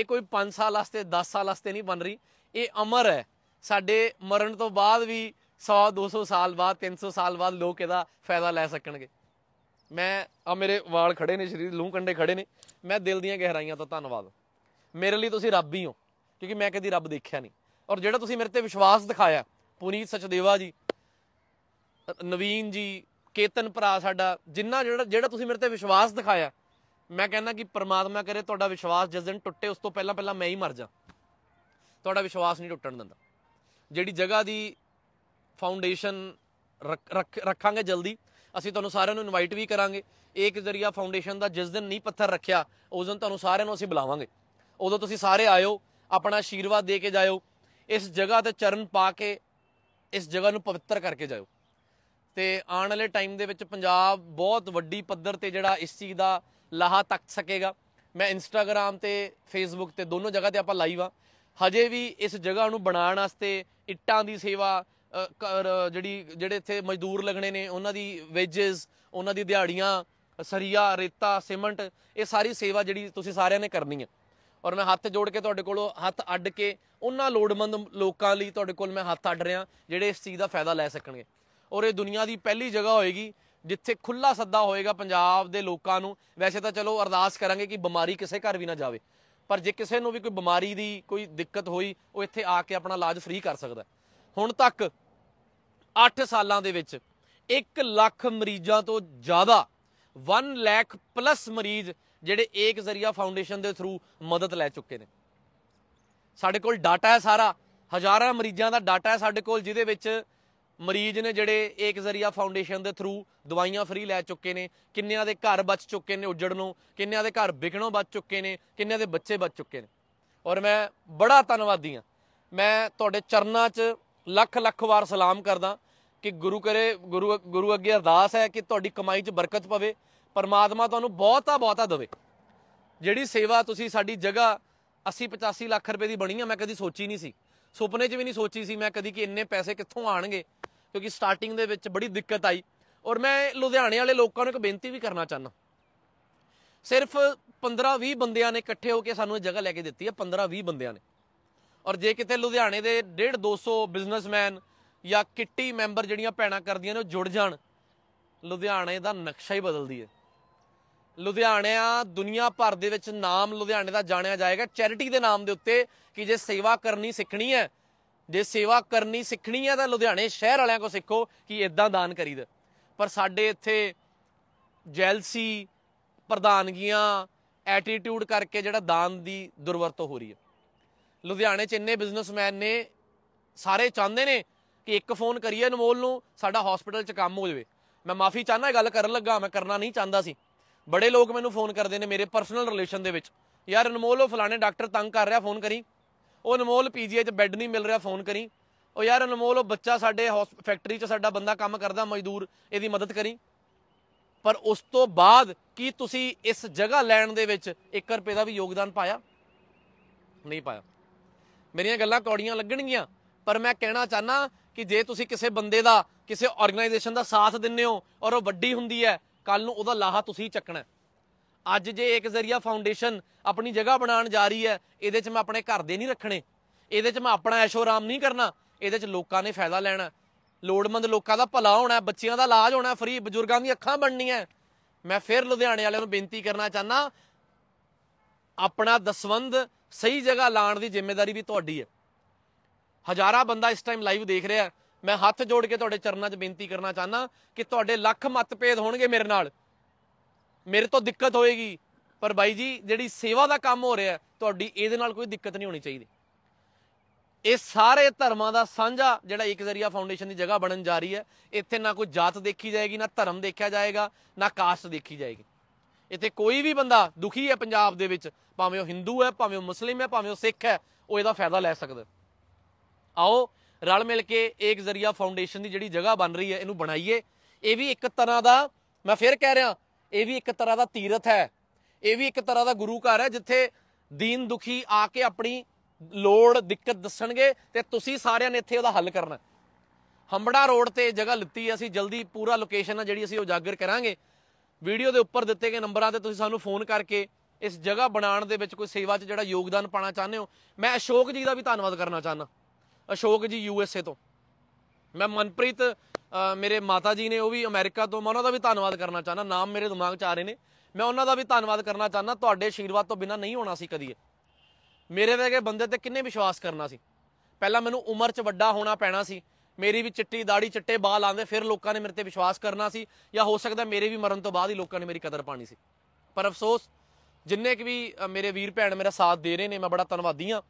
ਇਹ ਕੋਈ 5 ਸਾਲ ਵਾਸਤੇ 10 ਸਾਲ ਵਾਸਤੇ ਨਹੀਂ ਬਣ ਰਹੀ ਇਹ ਅਮਰ ਹੈ ਸਾਡੇ ਮਰਨ ਤੋਂ ਬਾਅਦ ਵੀ 100 200 ਸਾਲ ਬਾਅਦ 300 ਸਾਲ ਬਾਅਦ ਲੋਕ ਇਹਦਾ ਫਾਇਦਾ ਲੈ ਸਕਣਗੇ ਮੈਂ ਆ ਮੇਰੇ ਵਾਲ ਖੜੇ ਨੇ ਸਰੀਰ ਲੂੰ ਕੰਡੇ ਖੜੇ ਨੇ ਮੈਂ ਦਿਲ ਦੀਆਂ ਗਹਿਰਾਈਆਂ ਤੋਂ ਧੰਨਵਾਦ ਮੇਰੇ ਲਈ ਤੁਸੀਂ ਰੱਬ ਹੀ ਹੋ ਕਿਉਂਕਿ ਮੈਂ ਕਦੀ ਰੱਬ ਦੇਖਿਆ ਨਹੀਂ ਔਰ ਜਿਹੜਾ ਤੁਸੀਂ ਮੇਰੇ ਤੇ ਵਿਸ਼ਵਾਸ ਦਿਖਾਇਆ ਪੁਨੀਤ ਸਚਦੇਵਾ ਜੀ ਨਵੀਨ ਜੀ ਕੇਤਨ ਭਰਾ ਸਾਡਾ ਜਿੰਨਾ ਜਿਹੜਾ ਜਿਹੜਾ ਤੁਸੀਂ ਮੇਰੇ ਤੇ ਵਿਸ਼ਵਾਸ ਦਿਖਾਇਆ ਮੈਂ ਕਹਿੰਦਾ ਕਿ ਪ੍ਰਮਾਤਮਾ ਕਰੇ ਤੁਹਾਡਾ ਵਿਸ਼ਵਾਸ ਜਿਸ ਦਿਨ ਟੁੱਟੇ ਉਸ ਤੋਂ ਪਹਿਲਾਂ ਪਹਿਲਾਂ ਮੈਂ ਹੀ ਮਰ ਜਾ ਤੁਹਾਡਾ ਵਿਸ਼ਵਾਸ ਨਹੀਂ ਟੁੱਟਣ ਦਿੰਦਾ ਜਿਹੜੀ ਜਗ੍ਹਾ ਦੀ ਫਾਊਂਡੇਸ਼ਨ ਰੱਖਾਂਗੇ ਜਲਦੀ ਅਸੀਂ ਤੁਹਾਨੂੰ ਸਾਰਿਆਂ ਨੂੰ ਇਨਵਾਈਟ ਵੀ ਕਰਾਂਗੇ ਇੱਕ ਜ਼ਰੀਆ ਫਾਊਂਡੇਸ਼ਨ ਦਾ ਜਿਸ ਦਿਨ ਨਹੀਂ ਪੱਥਰ ਰੱਖਿਆ ਉਸ ਦਿਨ ਤੁਹਾਨੂੰ ਸਾਰਿਆਂ ਨੂੰ ਅਸੀਂ ਬੁਲਾਵਾਂਗੇ ਉਦੋਂ ਤੁਸੀਂ ਸਾਰੇ ਆਇਓ ਆਪਣਾ ਆਸ਼ੀਰਵਾਦ ਦੇ ਕੇ ਜਾਇਓ ਇਸ ਜਗ੍ਹਾ ਤੇ ਚਰਨ ਪਾ ਕੇ ਇਸ ਜਗ੍ਹਾ ਨੂੰ ਪਵਿੱਤਰ ਕਰਕੇ ਜਾਇਓ ਤੇ ਆਉਣ ਵਾਲੇ ਟਾਈਮ ਦੇ ਵਿੱਚ ਪੰਜਾਬ ਬਹੁਤ ਵੱਡੀ ਪੱਧਰ ਤੇ ਜਿਹੜਾ ਇਸ ਚੀਜ਼ ਦਾ ਲਾਹਾ ਤੱਕ ਸਕੇਗਾ ਮੈਂ ਇੰਸਟਾਗ੍ਰam ਤੇ ਫੇਸਬੁੱਕ ਤੇ ਦੋਨੋਂ ਜਗ੍ਹਾ ਤੇ ਆਪਾਂ ਲਾਈਵ ਆ ਹਜੇ ਵੀ ਇਸ ਜਗ੍ਹਾ ਨੂੰ ਬਣਾਉਣ ਵਾਸਤੇ ਇੱਟਾਂ ਦੀ ਸੇਵਾ ਜਿਹੜੀ ਜਿਹੜੇ ਇੱਥੇ ਮਜ਼ਦੂਰ ਲੱਗਣੇ ਨੇ ਉਹਨਾਂ ਦੀ ਵੇਜਸ ਉਹਨਾਂ ਦੀ ਦਿਹਾੜੀਆਂ ਸਰੀਆ ਰੇਤਾ ਸੀਮੈਂਟ ਇਹ ਸਾਰੀ ਸੇਵਾ ਜਿਹੜੀ ਤੁਸੀਂ ਸਾਰਿਆਂ ਨੇ ਕਰਨੀ ਹੈ ਔਰ ਮੈਂ ਹੱਥ ਜੋੜ ਕੇ ਤੁਹਾਡੇ ਕੋਲੋਂ ਹੱਥ ਅੱਡ ਕੇ ਉਹਨਾਂ ਲੋੜਮੰਦ ਲੋਕਾਂ ਲਈ ਤੁਹਾਡੇ ਕੋਲ ਮੈਂ ਹੱਥ ਅੱਡ ਰਿਹਾ ਜਿਹੜੇ ਇਸ ਚੀਜ਼ ਦਾ ਫਾਇਦਾ ਲੈ ਸਕਣਗੇ ਔਰ ਇਹ ਦੁਨੀਆ ਦੀ ਪਹਿਲੀ ਜਗ੍ਹਾ ਹੋਏਗੀ ਜਿੱਥੇ ਖੁੱਲਾ ਸੱਦਾ ਹੋਏਗਾ ਪੰਜਾਬ ਦੇ ਲੋਕਾਂ ਨੂੰ ਵੈਸੇ ਤਾਂ ਚਲੋ ਅਰਦਾਸ ਕਰਾਂਗੇ ਕਿ ਬਿਮਾਰੀ ਕਿਸੇ ਘਰ ਵੀ ਨਾ ਜਾਵੇ ਪਰ ਜੇ ਕਿਸੇ ਨੂੰ ਵੀ ਕੋਈ ਬਿਮਾਰੀ ਦੀ ਕੋਈ ਦਿੱਕਤ ਹੋਈ ਉਹ ਇੱਥੇ ਆ ਕੇ ਆਪਣਾ ਇਲਾਜ ਫ੍ਰੀ ਕਰ ਸਕਦਾ ਹੁਣ ਤੱਕ 8 ਸਾਲਾਂ ਦੇ ਵਿੱਚ 1 ਲੱਖ ਮਰੀਜ਼ਾਂ ਤੋਂ ਜ਼ਿਆਦਾ 1 ਲੱਖ ਪਲੱਸ ਮਰੀਜ਼ ਜਿਹੜੇ ਏਕ ਜ਼ਰੀਆ ਫਾਊਂਡੇਸ਼ਨ ਦੇ ਥਰੂ ਮਦਦ ਲੈ ਚੁੱਕੇ ਨੇ ਸਾਡੇ ਕੋਲ ਡਾਟਾ ਹੈ ਸਾਰਾ ਹਜ਼ਾਰਾਂ ਮਰੀਜ਼ਾਂ ਦਾ ਡਾਟਾ ਹੈ ਸਾਡੇ ਕੋਲ ਜਿਹਦੇ ਵਿੱਚ ਮਰੀਜ਼ ਨੇ ਜਿਹੜੇ ਏਕ ਜ਼ਰੀਆ ਫਾਊਂਡੇਸ਼ਨ ਦੇ ਥਰੂ ਦਵਾਈਆਂ ਫ੍ਰੀ ਲੈ ਚੁੱਕੇ ਨੇ ਕਿੰਨਿਆਂ ਦੇ ਘਰ ਬਚ ਚੁੱਕੇ ਨੇ ਉਜੜਨੋਂ ਕਿੰਨਿਆਂ ਦੇ ਘਰ ਵਿਕਣੋਂ ਬਚ ਚੁੱਕੇ ਨੇ ਕਿੰਨਿਆਂ ਦੇ ਬੱਚੇ ਬਚ ਚੁੱਕੇ ਨੇ ਔਰ ਮੈਂ ਬੜਾ ਧੰਨਵਾਦੀ ਹਾਂ ਮੈਂ ਤੁਹਾਡੇ ਚਰਨਾਂ 'ਚ ਲੱਖ ਲੱਖ ਵਾਰ ਸਲਾਮ ਕਰਦਾ ਕਿ ਗੁਰੂ ਕਰੇ ਗੁਰੂ ਗੁਰੂ ਅੱਗੇ ਅਰਦਾਸ ਹੈ ਕਿ ਤੁਹਾਡੀ ਕਮਾਈ 'ਚ ਬਰਕਤ ਪਵੇ ਪਰਮਾਤਮਾ ਤੁਹਾਨੂੰ ਬਹੁਤਾ ਬਹੁਤਾ ਦੇਵੇ ਜਿਹੜੀ ਸੇਵਾ ਤੁਸੀਂ ਸਾਡੀ ਜਗ੍ਹਾ 80 85 ਲੱਖ ਰੁਪਏ ਦੀ ਬਣੀ ਆ ਮੈਂ ਕਦੀ ਸੋਚੀ ਨਹੀਂ ਸੀ ਸੁਪਨੇ 'ਚ ਵੀ ਨਹੀਂ ਸੋਚੀ ਸੀ ਮੈਂ ਕਦੀ ਕਿ ਇੰਨੇ ਪੈਸੇ ਕਿੱਥੋਂ ਆਣਗੇ ਕਿਉਂਕਿ ਸਟਾਰਟਿੰਗ ਦੇ ਵਿੱਚ ਬੜੀ ਦਿੱਕਤ ਆਈ ਔਰ ਮੈਂ ਲੁਧਿਆਣੇ ਵਾਲੇ ਲੋਕਾਂ ਨੂੰ ਇੱਕ ਬੇਨਤੀ ਵੀ ਕਰਨਾ ਚਾਹਨਾ ਸਿਰਫ 15-20 ਬੰਦਿਆਂ ਨੇ ਇਕੱਠੇ ਹੋ ਕੇ ਸਾਨੂੰ ਇਹ ਜਗ੍ਹਾ ਲੈ ਕੇ ਦਿੱਤੀ ਹੈ 15-20 ਬੰਦਿਆਂ ਨੇ ਔਰ ਜੇ ਕਿਤੇ ਲੁਧਿਆਣੇ ਦੇ 1.5 200 ਬਿਜ਼ਨਸਮੈਨ ਜਾਂ ਕਿੱਟੀ ਮੈਂਬਰ ਜਿਹੜੀਆਂ ਪੈਣਾ ਕਰਦੀਆਂ ਨੇ ਉਹ ਜੁੜ ਜਾਣ ਲੁਧਿਆਣੇ ਦਾ ਨਕਸ਼ਾ ਹੀ ਬਦਲਦੀ ਹੈ ਲੁਧਿਆਣਿਆ ਦੁਨੀਆ ਭਰ ਦੇ ਵਿੱਚ ਨਾਮ ਲੁਧਿਆਣੇ ਦਾ ਜਾਣਿਆ ਜਾਏਗਾ ਚੈਰਿਟੀ ਦੇ ਨਾਮ ਦੇ ਉੱਤੇ ਕਿ ਜੇ ਸੇਵਾ ਕਰਨੀ ਸਿੱਖਣੀ ਹੈ ਜੇ ਸੇਵਾ ਕਰਨੀ ਸਿੱਖਣੀ ਹੈ ਤਾਂ ਲੁਧਿਆਣੇ ਸ਼ਹਿਰ ਵਾਲਿਆਂ ਕੋ ਸਿੱਖੋ ਕਿ ਇਦਾਂ ਦਾਨ ਕਰੀਦਾ ਪਰ ਸਾਡੇ ਇੱਥੇ ਜੈਲਸੀ ਪ੍ਰਧਾਨਗੀਆਂ ਐਟੀਟਿਊਡ ਕਰਕੇ ਜਿਹੜਾ ਦਾਨ ਦੀ ਦੁਰਵਰਤੋਂ ਹੋ ਰਹੀ ਹੈ ਲੁਧਿਆਣੇ 'ਚ ਇੰਨੇ ਬਿਜ਼ਨਸਮੈਨ ਨੇ ਸਾਰੇ ਚਾਹੁੰਦੇ ਨੇ ਕਿ ਇੱਕ ਫੋਨ ਕਰੀਏ ਅਨਮੋਲ ਨੂੰ ਸਾਡਾ ਹਸਪੀਟਲ 'ਚ ਕੰਮ ਹੋ ਜਾਵੇ ਮੈਂ ਮਾਫੀ ਚਾਹਨਾ ਇਹ ਗੱਲ ਕਰਨ ਲੱਗਾ ਮੈਂ ਕਰਨਾ ਨਹੀਂ ਚਾਹੁੰਦਾ ਸੀ ਬੜੇ ਲੋਕ ਮੈਨੂੰ ਫੋਨ ਕਰਦੇ ਨੇ ਮੇਰੇ ਪਰਸਨਲ ਰਿਲੇਸ਼ਨ ਦੇ ਵਿੱਚ ਯਾਰ ਅਨਮੋਲ ਉਹ ਫਲਾਣੇ ਡਾਕਟਰ ਤੰਗ ਕਰ ਰਿਹਾ ਫੋਨ ਕਰੀ ਉਹ ਅਨਮੋਲ ਪੀਜੀਏ 'ਚ ਬੈੱਡ ਨਹੀਂ ਮਿਲ ਰਿਹਾ ਫੋਨ ਕਰੀ ਉਹ ਯਾਰ ਅਨਮੋਲ ਉਹ ਬੱਚਾ ਸਾਡੇ ਫੈਕਟਰੀ 'ਚ ਸਾਡਾ ਬੰਦਾ ਕੰਮ ਕਰਦਾ ਮਜ਼ਦੂਰ ਇਹਦੀ ਮਦਦ ਕਰੀ ਪਰ ਉਸ ਤੋਂ ਬਾਅਦ ਕੀ ਤੁਸੀਂ ਇਸ ਜਗ੍ਹਾ ਲੈਣ ਦੇ ਵਿੱਚ 1 ਰੁਪਏ ਦਾ ਵੀ ਯੋਗਦਾਨ ਪਾਇਆ ਨਹੀਂ ਪਾਇਆ ਮੇਰੀਆਂ ਗੱਲਾਂ ਕੌੜੀਆਂ ਲੱਗਣਗੀਆਂ ਪਰ ਮੈਂ ਕਹਿਣਾ ਚਾਹਨਾ ਕਿ ਜੇ ਤੁਸੀਂ ਕਿਸੇ ਬੰਦੇ ਦਾ ਕਿਸੇ ਆਰਗੇਨਾਈਜੇਸ਼ਨ ਦਾ ਸਾਥ ਦਿੰਨੇ ਹੋ ਔਰ ਉਹ ਵੱਡੀ ਹੁੰਦੀ ਹੈ ਕੱਲ ਨੂੰ ਉਹਦਾ ਲਾਹਾ ਤੁਸੀਂ ਚੱਕਣਾ ਅੱਜ ਜੇ ਇੱਕ ਜ਼ਰੀਆ ਫਾਊਂਡੇਸ਼ਨ ਆਪਣੀ ਜਗ੍ਹਾ ਬਣਾਉਣ ਜਾ ਰਹੀ ਹੈ ਇਹਦੇ 'ਚ ਮੈਂ ਆਪਣੇ ਘਰ ਦੇ ਨਹੀਂ ਰੱਖਣੇ ਇਹਦੇ 'ਚ ਮੈਂ ਆਪਣਾ ਐਸ਼ੋ ਆਰਾਮ ਨਹੀਂ ਕਰਨਾ ਇਹਦੇ 'ਚ ਲੋਕਾਂ ਨੇ ਫਾਇਦਾ ਲੈਣਾ ਲੋੜਮੰਦ ਲੋਕਾਂ ਦਾ ਭਲਾ ਹੋਣਾ ਬੱਚਿਆਂ ਦਾ ਇਲਾਜ ਹੋਣਾ ਫਰੀ ਬਜ਼ੁਰਗਾਂ ਦੀਆਂ ਅੱਖਾਂ ਬਣਨੀਆਂ ਮੈਂ ਫਿਰ ਲੁਧਿਆਣੇ ਵਾਲਿਆਂ ਨੂੰ ਬੇਨਤੀ ਕਰਨਾ ਚਾਹਨਾ ਆਪਣਾ ਦਸਵੰਦ ਸਹੀ ਜਗ੍ਹਾ ਲਾਣ ਦੀ ਜ਼ਿੰਮੇਵਾਰੀ ਵੀ ਤੁਹਾਡੀ ਹੈ ਹਜ਼ਾਰਾਂ ਬੰਦਾ ਇਸ ਟਾਈਮ ਲਾਈਵ ਦੇਖ ਰਿਹਾ ਮੈਂ ਹੱਥ ਜੋੜ ਕੇ ਤੁਹਾਡੇ ਚਰਨਾਂ 'ਚ ਬੇਨਤੀ ਕਰਨਾ ਚਾਹਨਾ ਕਿ ਤੁਹਾਡੇ ਲੱਖ ਮਤਪੇਦ ਹੋਣਗੇ ਮੇਰੇ ਨਾਲ ਮੇਰੇ ਤੋਂ ਦਿੱਕਤ ਹੋਏਗੀ ਪਰ ਬਾਈ ਜੀ ਜਿਹੜੀ ਸੇਵਾ ਦਾ ਕੰਮ ਹੋ ਰਿਹਾ ਤੁਹਾਡੀ ਇਹਦੇ ਨਾਲ ਕੋਈ ਦਿੱਕਤ ਨਹੀਂ ਹੋਣੀ ਚਾਹੀਦੀ ਇਹ ਸਾਰੇ ਧਰਮਾਂ ਦਾ ਸਾਂਝਾ ਜਿਹੜਾ ਇੱਕ ਜ਼ਰੀਆ ਫਾਊਂਡੇਸ਼ਨ ਦੀ ਜਗ੍ਹਾ ਬਣਨ ਜਾ ਰਹੀ ਹੈ ਇੱਥੇ ਨਾ ਕੋਈ ਜਾਤ ਦੇਖੀ ਜਾਏਗੀ ਨਾ ਧਰਮ ਦੇਖਿਆ ਜਾਏਗਾ ਨਾ ਕਾਸਟ ਦੇਖੀ ਜਾਏਗੀ ਇੱਥੇ ਕੋਈ ਵੀ ਬੰਦਾ ਦੁਖੀ ਹੈ ਪੰਜਾਬ ਦੇ ਵਿੱਚ ਭਾਵੇਂ ਉਹ ਹਿੰਦੂ ਹੈ ਭਾਵੇਂ ਉਹ ਮੁਸਲਿਮ ਹੈ ਭਾਵੇਂ ਉਹ ਸਿੱਖ ਹੈ ਉਹ ਇਹਦਾ ਫਾਇਦਾ ਲੈ ਸਕਦਾ ਆਓ ਰਲ ਮਿਲ ਕੇ ਏਕ ਜ਼ਰੀਆ ਫਾਊਂਡੇਸ਼ਨ ਦੀ ਜਿਹੜੀ ਜਗ੍ਹਾ ਬਣ ਰਹੀ ਹੈ ਇਹਨੂੰ ਬਣਾਈਏ ਇਹ ਵੀ ਇੱਕ ਤਰ੍ਹਾਂ ਦਾ ਮੈਂ ਫਿਰ ਕਹਿ ਰਿਹਾ ਇਹ ਵੀ ਇੱਕ ਤਰ੍ਹਾਂ ਦਾ ਤੀਰਥ ਹੈ ਇਹ ਵੀ ਇੱਕ ਤਰ੍ਹਾਂ ਦਾ ਗੁਰੂ ਘਰ ਹੈ ਜਿੱਥੇ ਦੀਨ ਦੁਖੀ ਆ ਕੇ ਆਪਣੀ ਲੋੜ ਦਿੱਕਤ ਦੱਸਣਗੇ ਤੇ ਤੁਸੀਂ ਸਾਰਿਆਂ ਨੇ ਇੱਥੇ ਉਹਦਾ ਹੱਲ ਕਰਨਾ ਹੰਬੜਾ ਰੋਡ ਤੇ ਜਗ੍ਹਾ ਲਿੱਤੀ ਅਸੀਂ ਜਲਦੀ ਪੂਰਾ ਲੋਕੇਸ਼ਨ ਆ ਜਿਹੜੀ ਅਸੀਂ ਉਜਾਗਰ ਕਰਾਂਗੇ ਵੀਡੀਓ ਦੇ ਉੱਪਰ ਦਿੱਤੇ ਗਏ ਨੰਬਰਾਂ ਤੇ ਤੁਸੀਂ ਸਾਨੂੰ ਫੋਨ ਕਰਕੇ ਇਸ ਜਗ੍ਹਾ ਬਣਾਉਣ ਦੇ ਵਿੱਚ ਕੋਈ ਸੇਵਾ 'ਚ ਜਿਹੜਾ ਯੋਗਦਾਨ ਪਾਣਾ ਚਾਹੁੰਦੇ ਹੋ ਮੈਂ ਅਸ਼ੋਕ ਜੀ ਦਾ ਵੀ ਧੰਨਵਾਦ ਕਰਨਾ ਚਾਹਨਾ ਅਸ਼ੋਕ ਜੀ ਯੂ ਐਸ ਏ ਤੋਂ ਮੈਂ ਮਨਪ੍ਰੀਤ ਮੇਰੇ ਮਾਤਾ ਜੀ ਨੇ ਉਹ ਵੀ ਅਮਰੀਕਾ ਤੋਂ ਮੈਂ ਉਹਨਾਂ ਦਾ ਵੀ ਧੰਨਵਾਦ ਕਰਨਾ ਚਾਹਨਾ ਨਾਮ ਮੇਰੇ ਦਿਮਾਗ 'ਚ ਆ ਰਹੇ ਨੇ ਮੈਂ ਉਹਨਾਂ ਦਾ ਵੀ ਧੰਨਵਾਦ ਕਰਨਾ ਚਾਹਨਾ ਤੁਹਾਡੇ ਅਸ਼ੀਰਵਾਦ ਤੋਂ ਬਿਨਾ ਨਹੀਂ ਹੋਣਾ ਸੀ ਕਦੀ ਮੇਰੇ ਵਰਗੇ ਬੰਦੇ ਤੇ ਕਿੰਨੇ ਵਿਸ਼ਵਾਸ ਕਰਨਾ ਸੀ ਪਹਿਲਾਂ ਮੈਨੂੰ ਉਮਰ 'ਚ ਵੱਡਾ ਹੋਣਾ ਪੈਣਾ ਸੀ ਮੇਰੀ ਵੀ ਚਿੱਟੀ ਦਾੜੀ ਚਿੱਟੇ ਬਾਲ ਆਂਦੇ ਫਿਰ ਲੋਕਾਂ ਨੇ ਮੇਰੇ ਤੇ ਵਿਸ਼ਵਾਸ ਕਰਨਾ ਸੀ ਜਾਂ ਹੋ ਸਕਦਾ ਮੇਰੇ ਵੀ ਮਰਨ ਤੋਂ ਬਾਅਦ ਹੀ ਲੋਕਾਂ ਨੇ ਮੇਰੀ ਕਦਰ ਪਾਣੀ ਸੀ ਪਰ ਅਫਸੋਸ ਜਿੰਨੇ ਕਿ ਵੀ ਮੇਰੇ ਵੀਰ ਭੈਣ ਮੇਰਾ ਸਾਥ ਦੇ ਰਹੇ ਨੇ ਮੈਂ ਬੜਾ ਧੰਨਵਾਦੀ ਆਂ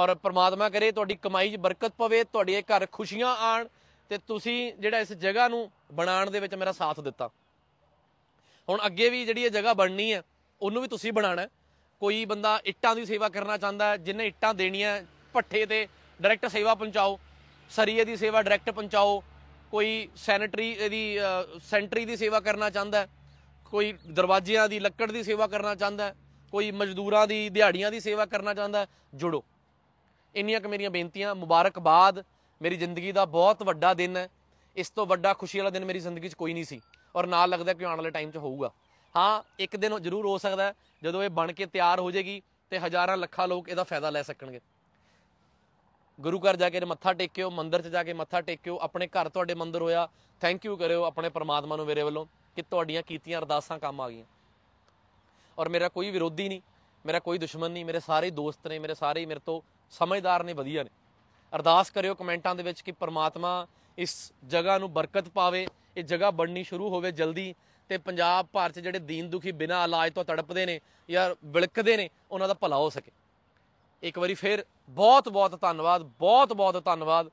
ਔਰ ਪ੍ਰਮਾਤਮਾ ਕਰੇ ਤੁਹਾਡੀ ਕਮਾਈ 'ਚ ਬਰਕਤ ਪਵੇ ਤੁਹਾਡੇ ਘਰ ਖੁਸ਼ੀਆਂ ਆਣ ਤੇ ਤੁਸੀਂ ਜਿਹੜਾ ਇਸ ਜਗ੍ਹਾ ਨੂੰ ਬਣਾਉਣ ਦੇ ਵਿੱਚ ਮੇਰਾ ਸਾਥ ਦਿੱਤਾ ਹੁਣ ਅੱਗੇ ਵੀ ਜਿਹੜੀ ਇਹ ਜਗ੍ਹਾ ਬਣਨੀ ਹੈ ਉਹਨੂੰ ਵੀ ਤੁਸੀਂ ਬਣਾਣਾ ਕੋਈ ਬੰਦਾ ਇੱਟਾਂ ਦੀ ਸੇਵਾ ਕਰਨਾ ਚਾਹੁੰਦਾ ਜਿੰਨੇ ਇੱਟਾਂ ਦੇਣੀਆਂ ਭੱਠੇ ਤੇ ਡਾਇਰੈਕਟ ਸੇਵਾ ਪਹੁੰਚਾਓ ਸਰੀਏ ਦੀ ਸੇਵਾ ਡਾਇਰੈਕਟ ਪਹੁੰਚਾਓ ਕੋਈ ਸੈਨੇਟਰੀ ਇਹਦੀ ਸੈਂਟਰੀ ਦੀ ਸੇਵਾ ਕਰਨਾ ਚਾਹੁੰਦਾ ਕੋਈ ਦਰਵਾਜ਼ਿਆਂ ਦੀ ਲੱਕੜ ਦੀ ਸੇਵਾ ਕਰਨਾ ਚਾਹੁੰਦਾ ਕੋਈ ਮਜ਼ਦੂਰਾਂ ਦੀ ਦਿਹਾੜੀਆਂ ਦੀ ਸੇਵਾ ਕਰਨਾ ਚਾਹੁੰਦਾ ਜੁੜੋ ਇੰਨੀਆਂ ਕੁ ਮੇਰੀਆਂ ਬੇਨਤੀਆਂ ਮੁਬਾਰਕਬਾਦ ਮੇਰੀ ਜ਼ਿੰਦਗੀ ਦਾ ਬਹੁਤ ਵੱਡਾ ਦਿਨ ਹੈ ਇਸ ਤੋਂ ਵੱਡਾ ਖੁਸ਼ੀ ਵਾਲਾ ਦਿਨ ਮੇਰੀ ਜ਼ਿੰਦਗੀ 'ਚ ਕੋਈ ਨਹੀਂ ਸੀ ਔਰ ਨਾਲ ਲੱਗਦਾ ਕਿ ਆਉਣ ਵਾਲੇ ਟਾਈਮ 'ਚ ਹੋਊਗਾ ਹਾਂ ਇੱਕ ਦਿਨ ਜ਼ਰੂਰ ਹੋ ਸਕਦਾ ਜਦੋਂ ਇਹ ਬਣ ਕੇ ਤਿਆਰ ਹੋ ਜੇਗੀ ਤੇ ਹਜ਼ਾਰਾਂ ਲੱਖਾਂ ਲੋਕ ਇਹਦਾ ਫਾਇਦਾ ਲੈ ਸਕਣਗੇ ਗੁਰੂ ਘਰ ਜਾ ਕੇ ਮੱਥਾ ਟੇਕਿਓ ਮੰਦਿਰ 'ਚ ਜਾ ਕੇ ਮੱਥਾ ਟੇਕਿਓ ਆਪਣੇ ਘਰ ਤੁਹਾਡੇ ਮੰਦਿਰ ਹੋਇਆ ਥੈਂਕ ਯੂ ਕਰਿਓ ਆਪਣੇ ਪਰਮਾਤਮਾ ਨੂੰ ਮੇਰੇ ਵੱਲੋਂ ਕਿ ਤੁਹਾਡੀਆਂ ਕੀਤੀਆਂ ਅਰਦਾਸਾਂ ਕੰਮ ਆ ਗਈਆਂ ਔਰ ਮੇਰਾ ਕੋਈ ਵਿਰੋਧੀ ਨਹੀਂ ਮੇਰਾ ਕੋਈ ਦੁਸ਼ਮਣ ਨਹੀਂ ਮੇਰੇ ਸਾਰੇ ਦੋਸਤ ਨੇ ਮੇਰੇ ਸਾਰੇ ਮੇਰੇ ਤੋਂ ਸਮਝਦਾਰ ਨੇ ਵਧੀਆ ਨੇ ਅਰਦਾਸ ਕਰਿਓ ਕਮੈਂਟਾਂ ਦੇ ਵਿੱਚ ਕਿ ਪਰਮਾਤਮਾ ਇਸ ਜਗ੍ਹਾ ਨੂੰ ਬਰਕਤ ਪਾਵੇ ਇਹ ਜਗ੍ਹਾ ਬਣਨੀ ਸ਼ੁਰੂ ਹੋਵੇ ਜਲਦੀ ਤੇ ਪੰਜਾਬ ਭਾਰਤ ਜਿਹੜੇ ਦੀਨ ਦੁਖੀ ਬਿਨਾਂ ਇਲਾਜ ਤੋਂ ਤੜਪਦੇ ਨੇ ਯਾਰ ਬਿਲਕਦੇ ਨੇ ਉਹਨਾਂ ਦਾ ਭਲਾ ਹੋ ਸਕੇ ਇੱਕ ਵਾਰੀ ਫੇਰ ਬਹੁਤ ਬਹੁਤ ਧੰਨਵਾਦ ਬਹੁਤ ਬਹੁਤ ਧੰਨਵਾਦ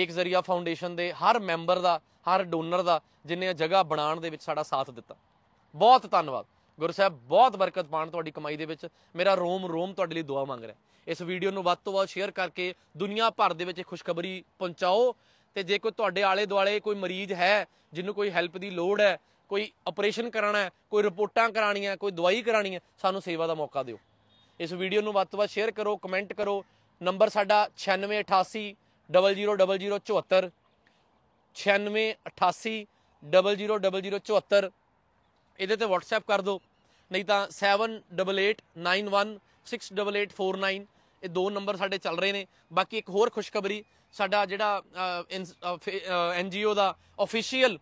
ਏਕ ਜ਼ਰੀਆ ਫਾਊਂਡੇਸ਼ਨ ਦੇ ਹਰ ਮੈਂਬਰ ਦਾ ਹਰ ਡੋਨਰ ਦਾ ਜਿਨੇ ਜਗ੍ਹਾ ਬਣਾਉਣ ਦੇ ਵਿੱਚ ਸਾਡਾ ਸਾਥ ਦਿੱਤਾ ਬਹੁਤ ਧੰਨਵਾਦ ਗੁਰੂ ਸਾਹਿਬ ਬਹੁਤ ਬਰਕਤ ਪਾਣ ਤੁਹਾਡੀ ਕਮਾਈ ਦੇ ਵਿੱਚ ਮੇਰਾ ਰੋਮ ਰੋਮ ਤੁਹਾਡੇ ਲਈ ਦੁਆ ਮੰਗ ਰਿਹਾ ਇਸ ਵੀਡੀਓ ਨੂੰ ਵੱਧ ਤੋਂ ਵੱਧ ਸ਼ੇਅਰ ਕਰਕੇ ਦੁਨੀਆ ਭਰ ਦੇ ਵਿੱਚ ਖੁਸ਼ਖਬਰੀ ਪਹੁੰਚਾਓ ਤੇ ਜੇ ਕੋਈ ਤੁਹਾਡੇ ਆਲੇ ਦੁਆਲੇ ਕੋਈ ਮਰੀਜ਼ ਹੈ ਜਿਹਨੂੰ ਕੋਈ ਹੈਲਪ ਦੀ ਲੋੜ ਹੈ ਕੋਈ ਆਪਰੇਸ਼ਨ ਕਰਾਣਾ ਹੈ ਕੋਈ ਰਿਪੋਰਟਾਂ ਕਰਾਣੀਆਂ ਕੋਈ ਦਵਾਈ ਕਰਾਣੀ ਹੈ ਸਾਨੂੰ ਸੇਵਾ ਦਾ ਮੌਕਾ ਦਿਓ ਇਸ ਵੀਡੀਓ ਨੂੰ ਵੱਧ ਤੋਂ ਵੱਧ ਸ਼ੇਅਰ ਕਰੋ ਕਮੈਂਟ ਕਰੋ ਨੰਬਰ ਸਾਡਾ 9688 9688000074 9688 ਇਹਦੇ ਤੇ WhatsApp ਕਰ ਦਿਓ ਨਹੀਂ ਤਾਂ 7889168849 ਇਹ ਦੋ ਨੰਬਰ ਸਾਡੇ ਚੱਲ ਰਹੇ ਨੇ ਬਾਕੀ ਇੱਕ ਹੋਰ ਖੁਸ਼ਖਬਰੀ ਸਾਡਾ ਜਿਹੜਾ ਐਨਜੀਓ ਦਾ ਅਫੀਸ਼ੀਅਲ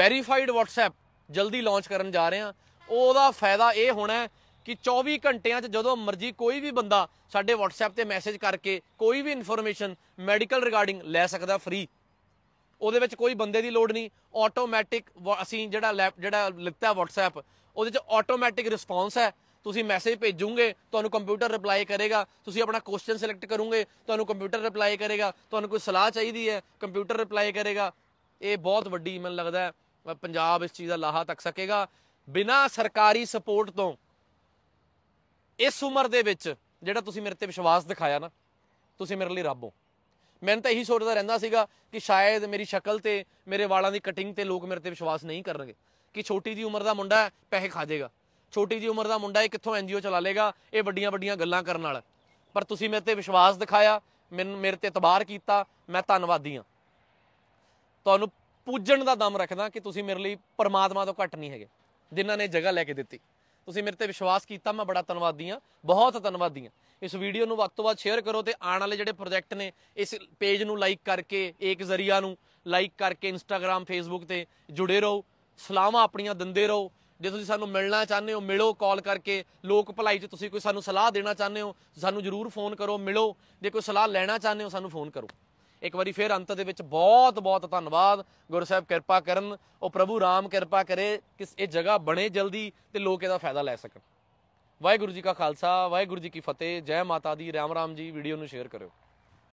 ਵੈਰੀਫਾਈਡ WhatsApp ਜਲਦੀ ਲਾਂਚ ਕਰਨ ਜਾ ਰਹੇ ਹਾਂ ਉਹਦਾ ਫਾਇਦਾ ਇਹ ਹੋਣਾ ਕਿ 24 ਘੰਟਿਆਂ 'ਚ ਜਦੋਂ ਮਰਜ਼ੀ ਕੋਈ ਵੀ ਬੰਦਾ ਸਾਡੇ WhatsApp ਤੇ ਮੈਸੇਜ ਕਰਕੇ ਕੋਈ ਵੀ ਇਨਫੋਰਮੇਸ਼ਨ ਮੈਡੀਕਲ ਰਿਗਾਰਡਿੰਗ ਲੈ ਸਕਦਾ ਫ੍ਰੀ ਉਹਦੇ ਵਿੱਚ ਕੋਈ ਬੰਦੇ ਦੀ ਲੋੜ ਨਹੀਂ ਆਟੋਮੈਟਿਕ ਅਸੀਂ ਜਿਹੜਾ ਜਿਹੜਾ ਲਿਖਤਾ WhatsApp ਉਹਦੇ 'ਚ ਆਟੋਮੈਟਿਕ ਰਿਸਪੌਂਸ ਹੈ ਤੁਸੀਂ ਮੈਸੇਜ ਭੇਜੋਗੇ ਤੁਹਾਨੂੰ ਕੰਪਿਊਟਰ ਰਿਪਲਾਈ ਕਰੇਗਾ ਤੁਸੀਂ ਆਪਣਾ ਕੁਐਸਚਨ ਸਿਲੈਕਟ ਕਰੋਗੇ ਤੁਹਾਨੂੰ ਕੰਪਿਊਟਰ ਰਿਪਲਾਈ ਕਰੇਗਾ ਤੁਹਾਨੂੰ ਕੋਈ ਸਲਾਹ ਚਾਹੀਦੀ ਹੈ ਕੰਪਿਊਟਰ ਰਿਪਲਾਈ ਕਰੇਗਾ ਇਹ ਬਹੁਤ ਵੱਡੀ ਮੈਨੂੰ ਲੱਗਦਾ ਪੰਜਾਬ ਇਸ ਚੀਜ਼ ਦਾ ਲਾਹਾ ਤੱਕ ਸਕੇਗਾ ਬਿਨਾ ਸਰਕਾਰੀ ਸਪੋਰਟ ਤੋਂ ਇਸ ਉਮਰ ਦੇ ਵਿੱਚ ਜਿਹੜਾ ਤੁਸੀਂ ਮੇਰੇ ਤੇ ਵਿਸ਼ਵਾਸ ਦਿਖਾਇਆ ਨਾ ਤੁਸੀਂ ਮੇਰੇ ਲਈ ਰੱਬ ਹੋ ਮੈਂ ਤਾਂ ਇਹੀ ਸੋਚਦਾ ਰਹਿੰਦਾ ਸੀਗਾ ਕਿ ਸ਼ਾਇਦ ਮੇਰੀ ਸ਼ਕਲ ਤੇ ਮੇਰੇ ਵਾਲਾਂ ਦੀ ਕਟਿੰਗ ਤੇ ਲੋਕ ਮੇਰੇ ਤੇ ਵਿਸ਼ਵਾਸ ਨਹੀਂ ਕਰਨਗੇ ਕਿ ਛੋਟੀ ਜੀ ਉਮਰ ਦਾ ਮੁੰਡਾ ਪੈਸੇ ਖਾ ਜਾਏਗਾ ਛੋਟੀ ਜੀ ਉਮਰ ਦਾ ਮੁੰਡਾ ਇਹ ਕਿੱਥੋਂ ਐਨਜੀਓ ਚਲਾ ਲੇਗਾ ਇਹ ਵੱਡੀਆਂ ਵੱਡੀਆਂ ਗੱਲਾਂ ਕਰਨ ਵਾਲਾ ਪਰ ਤੁਸੀਂ ਮੇਰੇ ਤੇ ਵਿਸ਼ਵਾਸ ਦਿਖਾਇਆ ਮੈਨੂੰ ਮੇਰੇ ਤੇ ਇਤਬਾਰ ਕੀਤਾ ਮੈਂ ਧੰਨਵਾਦੀ ਹਾਂ ਤੁਹਾਨੂੰ ਪੂਜਣ ਦਾ ਦਮ ਰੱਖਦਾ ਕਿ ਤੁਸੀਂ ਮੇਰੇ ਲਈ ਪਰਮਾਤਮਾ ਤੋਂ ਘੱਟ ਨਹੀਂ ਹੈਗੇ ਜਿਨ੍ਹਾਂ ਨੇ ਜਗ੍ਹਾ ਲੈ ਕੇ ਦਿੱਤੀ ਤੁਸੀਂ ਮੇਰੇ ਤੇ ਵਿਸ਼ਵਾਸ ਕੀਤਾ ਮੈਂ ਬੜਾ ਧੰਨਵਾਦੀ ਆ ਬਹੁਤ ਧੰਨਵਾਦੀ ਆ ਇਸ ਵੀਡੀਓ ਨੂੰ ਵੱਧ ਤੋਂ ਵੱਧ ਸ਼ੇਅਰ ਕਰੋ ਤੇ ਆਉਣ ਵਾਲੇ ਜਿਹੜੇ ਪ੍ਰੋਜੈਕਟ ਨੇ ਇਸ ਪੇਜ ਨੂੰ ਲਾਈਕ ਕਰਕੇ ਏਕ ਜ਼ਰੀਆ ਨੂੰ ਲਾਈਕ ਕਰਕੇ ਇੰਸਟਾਗ੍ਰam ਫੇਸਬੁੱਕ ਤੇ ਜੁੜੇ ਰਹੋ ਸਲਾਮਾਂ ਆਪਣੀਆਂ ਦਿੰਦੇ ਰਹੋ ਜੇ ਤੁਸੀਂ ਸਾਨੂੰ ਮਿਲਣਾ ਚਾਹੁੰਦੇ ਹੋ ਮਿਲੋ ਕਾਲ ਕਰਕੇ ਲੋਕ ਭਲਾਈ 'ਚ ਤੁਸੀਂ ਕੋਈ ਸਾਨੂੰ ਸਲਾਹ ਦੇਣਾ ਚਾਹੁੰਦੇ ਹੋ ਸਾਨੂੰ ਜਰੂਰ ਫੋਨ ਕਰੋ ਮਿਲੋ ਜੇ ਕੋਈ ਸਲਾਹ ਲੈਣਾ ਚਾਹੁੰਦੇ ਹੋ ਸਾਨੂੰ ਫੋਨ ਕਰੋ ਇੱਕ ਵਾਰੀ ਫੇਰ ਅੰਤ ਦੇ ਵਿੱਚ ਬਹੁਤ ਬਹੁਤ ਧੰਨਵਾਦ ਗੁਰੂ ਸਾਹਿਬ ਕਿਰਪਾ ਕਰਨ ਉਹ ਪ੍ਰਭੂ ਰਾਮ ਕਿਰਪਾ ਕਰੇ ਕਿ ਇਹ ਜਗ੍ਹਾ ਬਣੇ ਜਲਦੀ ਤੇ ਲੋਕ ਇਹਦਾ ਫਾਇਦਾ ਲੈ ਸਕਣ ਵਾਹਿਗੁਰੂ ਜੀ ਕਾ ਖਾਲਸਾ ਵਾਹਿਗੁਰੂ ਜੀ ਕੀ ਫਤਿਹ ਜੈ ਮਾਤਾ ਦੀ ਰਾਮ ਰਾਮ ਜੀ ਵੀਡੀਓ ਨੂੰ ਸ਼ੇਅਰ ਕਰਿਓ